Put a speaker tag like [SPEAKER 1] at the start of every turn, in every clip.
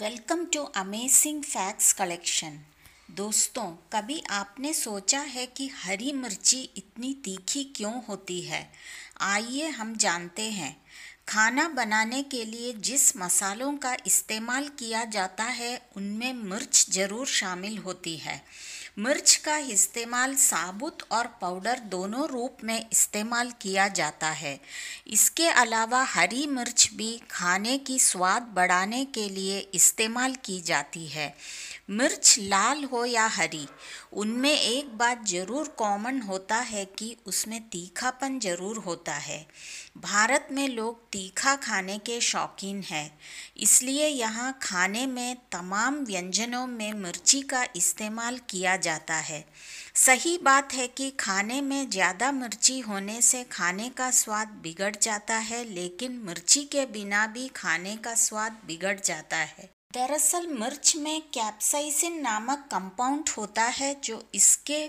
[SPEAKER 1] welcome to amazing facts collection दोस्तों कभी आपने सोचा है कि हरी मिर्ची इतनी तीखी क्यों होती है आइए हम जानते हैं खाना बनाने के लिए जिस मसालों का इस्तेमाल किया जाता है उनमें मिर्च ज़रूर शामिल होती है मिर्च का इस्तेमाल साबुत और पाउडर दोनों रूप में इस्तेमाल किया जाता है इसके अलावा हरी मिर्च भी खाने की स्वाद बढ़ाने के लिए इस्तेमाल की जाती है मिर्च लाल हो या हरी उनमें एक बात ज़रूर कॉमन होता है कि उसमें तीखापन ज़रूर होता है भारत में लोग तीखा खाने के शौकीन हैं इसलिए यहाँ खाने में तमाम व्यंजनों में मिर्ची का इस्तेमाल किया जाता है सही बात है कि खाने में ज़्यादा मिर्ची होने से खाने का स्वाद बिगड़ जाता है लेकिन मिर्ची के बिना भी खाने का स्वाद बिगड़ जाता है दरअसल मिर्च में कैप्साइसिन नामक कंपाउंड होता है जो इसके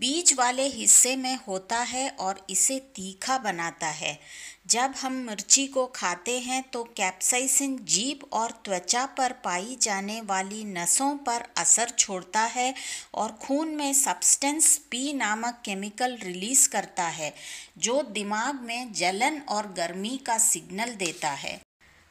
[SPEAKER 1] बीज वाले हिस्से में होता है और इसे तीखा बनाता है जब हम मिर्ची को खाते हैं तो कैप्साइसिन जीभ और त्वचा पर पाई जाने वाली नसों पर असर छोड़ता है और खून में सब्सटेंस पी नामक केमिकल रिलीज करता है जो दिमाग में जलन और गर्मी का सिग्नल देता है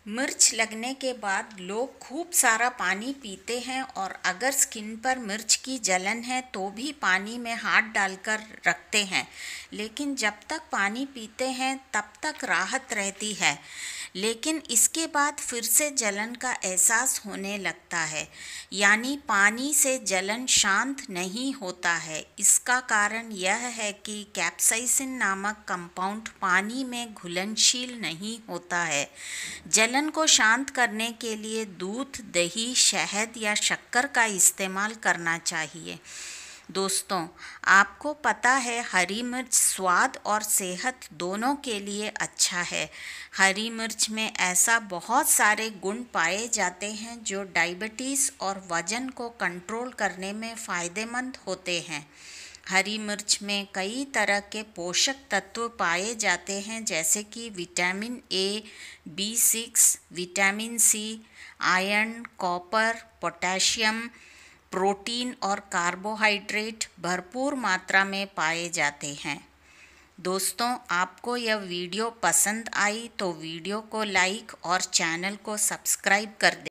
[SPEAKER 1] मिर्च लगने के बाद लोग खूब सारा पानी पीते हैं और अगर स्किन पर मिर्च की जलन है तो भी पानी में हाथ डालकर रखते हैं लेकिन जब तक पानी पीते हैं तब तक राहत रहती है लेकिन इसके बाद फिर से जलन का एहसास होने लगता है यानी पानी से जलन शांत नहीं होता है इसका कारण यह है कि कैप्साइसिन नामक कंपाउंड पानी में घुलनशील नहीं होता है जल जलन को शांत करने के लिए दूध दही शहद या शक्कर का इस्तेमाल करना चाहिए दोस्तों आपको पता है हरी मिर्च स्वाद और सेहत दोनों के लिए अच्छा है हरी मिर्च में ऐसा बहुत सारे गुण पाए जाते हैं जो डायबिटीज़ और वज़न को कंट्रोल करने में फ़ायदेमंद होते हैं हरी मिर्च में कई तरह के पोषक तत्व पाए जाते हैं जैसे कि vitamin A B six vitamin C iron copper potassium protein और कार्बोहाइड्रेट भरपूर मात्रा में पाए जाते हैं दोस्तों आपको यह वीडियो पसंद आई तो वीडियो को लाइक और चैनल को सब्सक्राइब कर दें